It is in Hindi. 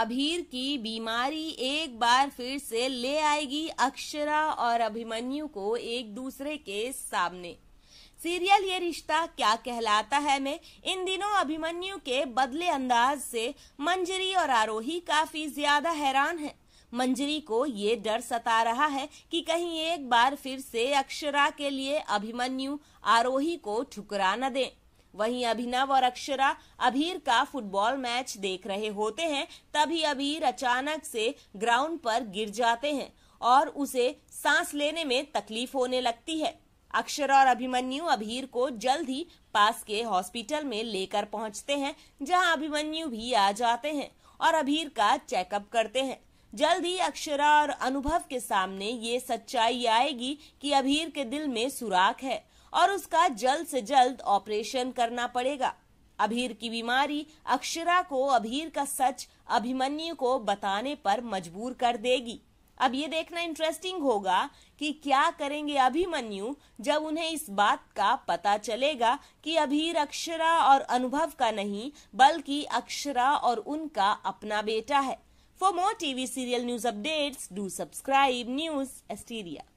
अभीर की बीमारी एक बार फिर से ले आएगी अक्षरा और अभिमन्यु को एक दूसरे के सामने सीरियल ये रिश्ता क्या कहलाता है मैं इन दिनों अभिमन्यु के बदले अंदाज से मंजरी और आरोही काफी ज्यादा हैरान है मंजरी को ये डर सता रहा है कि कहीं एक बार फिर से अक्षरा के लिए अभिमन्यु आरोही को ठुकरा न दें वहीं अभिनव और अक्षरा अभीर का फुटबॉल मैच देख रहे होते हैं तभी अभीर अचानक से ग्राउंड पर गिर जाते हैं और उसे सांस लेने में तकलीफ होने लगती है अक्षर और अभिमन्यु अभीर को जल्द ही पास के हॉस्पिटल में लेकर पहुंचते हैं जहां अभिमन्यु भी आ जाते हैं और अभीर का चेकअप करते हैं जल्द ही अक्षरा और अनुभव के सामने ये सच्चाई आएगी कि अभीर के दिल में सुराख है और उसका जल्द से जल्द ऑपरेशन करना पड़ेगा अभीर की बीमारी अक्षरा को अभीर का सच अभिमन्यु को बताने पर मजबूर कर देगी अब ये देखना इंटरेस्टिंग होगा कि क्या करेंगे अभिमन्यु जब उन्हें इस बात का पता चलेगा कि अभीर अक्षरा और अनुभव का नहीं बल्कि अक्षरा और उनका अपना बेटा है for more TV serial news updates do subscribe news Asteria